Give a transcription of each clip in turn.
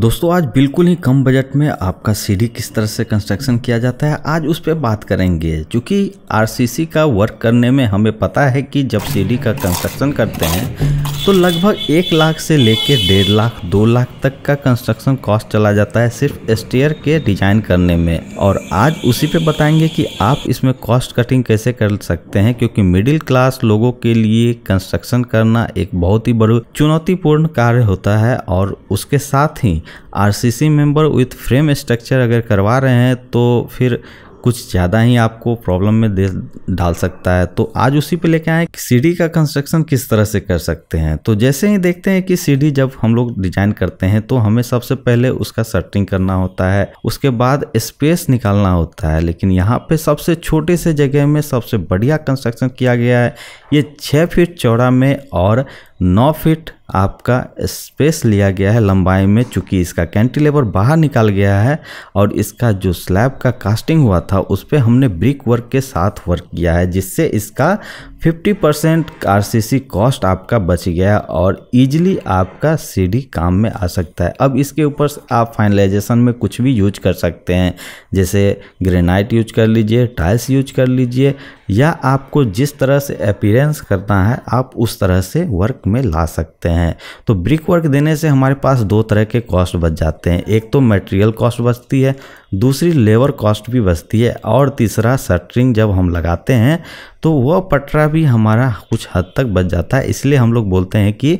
दोस्तों आज बिल्कुल ही कम बजट में आपका सीढ़ी किस तरह से कंस्ट्रक्शन किया जाता है आज उस पर बात करेंगे क्योंकि आरसीसी का वर्क करने में हमें पता है कि जब सीढ़ी का कंस्ट्रक्शन करते हैं तो लगभग एक लाख से लेकर डेढ़ लाख दो लाख तक का कंस्ट्रक्शन कॉस्ट चला जाता है सिर्फ स्टेयर के डिजाइन करने में और आज उसी पे बताएंगे कि आप इसमें कॉस्ट कटिंग कैसे कर सकते हैं क्योंकि मिडिल क्लास लोगों के लिए कंस्ट्रक्शन करना एक बहुत ही बड़ी चुनौतीपूर्ण कार्य होता है और उसके साथ ही R C member with frame structure अगर करवा रहे हैं तो फिर कुछ ज़्यादा ही आपको प्रॉब्लम में दे डाल सकता है तो आज उसी पे लेके आए कि सीढ़ी का कंस्ट्रक्शन किस तरह से कर सकते हैं तो जैसे ही देखते हैं कि सीढ़ी जब हम लोग डिजाइन करते हैं तो हमें सबसे पहले उसका शर्टिंग करना होता है उसके बाद स्पेस निकालना होता है लेकिन यहाँ पर सबसे छोटे से जगह में सबसे बढ़िया कंस्ट्रक्शन किया गया है ये छः फीट चौड़ा में और नौ फीट आपका स्पेस लिया गया है लंबाई में चूँकि इसका कैंटिलेवर बाहर निकाल गया है और इसका जो स्लैब का कास्टिंग हुआ था उस पर हमने ब्रिक वर्क के साथ वर्क किया है जिससे इसका 50 परसेंट आर कॉस्ट आपका बच गया और इजीली आपका सीडी काम में आ सकता है अब इसके ऊपर आप फाइनलाइजेशन में कुछ भी यूज कर सकते हैं जैसे ग्रेनाइट यूज कर लीजिए टाइल्स यूज कर लीजिए या आपको जिस तरह से अपीरेंस करना है आप उस तरह से वर्क में ला सकते हैं तो ब्रिक वर्क देने से हमारे पास दो तरह के कॉस्ट बच जाते हैं एक तो मटेरियल कॉस्ट बचती है दूसरी लेबर कॉस्ट भी बचती है और तीसरा शटरिंग जब हम लगाते हैं तो वह पटरा भी हमारा कुछ हद तक बच जाता है इसलिए हम लोग बोलते हैं कि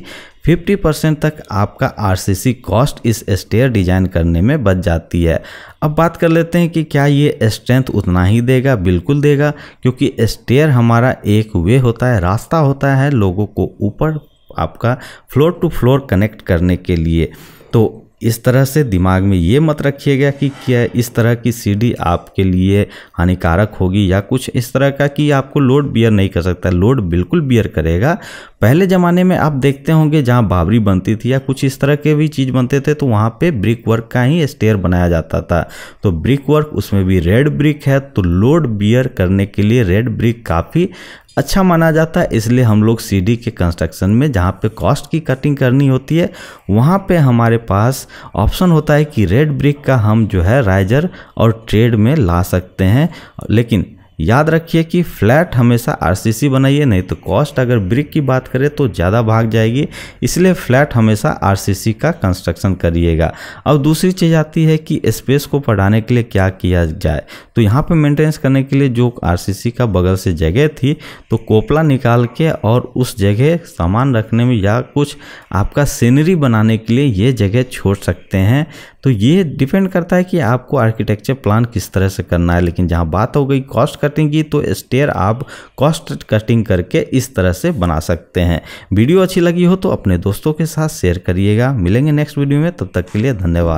50 परसेंट तक आपका आरसीसी कॉस्ट इस स्टेयर डिज़ाइन करने में बच जाती है अब बात कर लेते हैं कि क्या ये स्ट्रेंथ उतना ही देगा बिल्कुल देगा क्योंकि स्टेयर हमारा एक वे होता है रास्ता होता है लोगों को ऊपर आपका फ्लोर टू फ्लोर कनेक्ट करने के लिए तो इस तरह से दिमाग में ये मत रखिएगा कि क्या इस तरह की सीडी आपके लिए हानिकारक होगी या कुछ इस तरह का कि आपको लोड बियर नहीं कर सकता लोड बिल्कुल बियर करेगा पहले ज़माने में आप देखते होंगे जहाँ बाबरी बनती थी या कुछ इस तरह के भी चीज़ बनते थे तो वहाँ पे ब्रिक वर्क का ही स्टेयर बनाया जाता था तो ब्रिक वर्क उसमें भी रेड ब्रिक है तो लोड बियर करने के लिए रेड ब्रिक काफ़ी अच्छा माना जाता है इसलिए हम लोग सीडी के कंस्ट्रक्शन में जहाँ पे कॉस्ट की कटिंग करनी होती है वहाँ पे हमारे पास ऑप्शन होता है कि रेड ब्रिक का हम जो है राइजर और ट्रेड में ला सकते हैं लेकिन याद रखिए कि फ्लैट हमेशा आरसीसी बनाइए नहीं तो कॉस्ट अगर ब्रिक की बात करें तो ज़्यादा भाग जाएगी इसलिए फ्लैट हमेशा आरसीसी का कंस्ट्रक्शन करिएगा अब दूसरी चीज़ आती है कि स्पेस को पढ़ाने के लिए क्या किया जाए तो यहाँ पर मेंटेनेंस करने के लिए जो आरसीसी का बगल से जगह थी तो कोपला निकाल के और उस जगह सामान रखने में या कुछ आपका सीनरी बनाने के लिए ये जगह छोड़ सकते हैं तो ये डिपेंड करता है कि आपको आर्किटेक्चर प्लान किस तरह से करना है लेकिन जहाँ बात हो गई कॉस्ट कर की तो स्टेयर आप कॉस्ट कटिंग करके इस तरह से बना सकते हैं वीडियो अच्छी लगी हो तो अपने दोस्तों के साथ शेयर करिएगा मिलेंगे नेक्स्ट वीडियो में तब तक के लिए धन्यवाद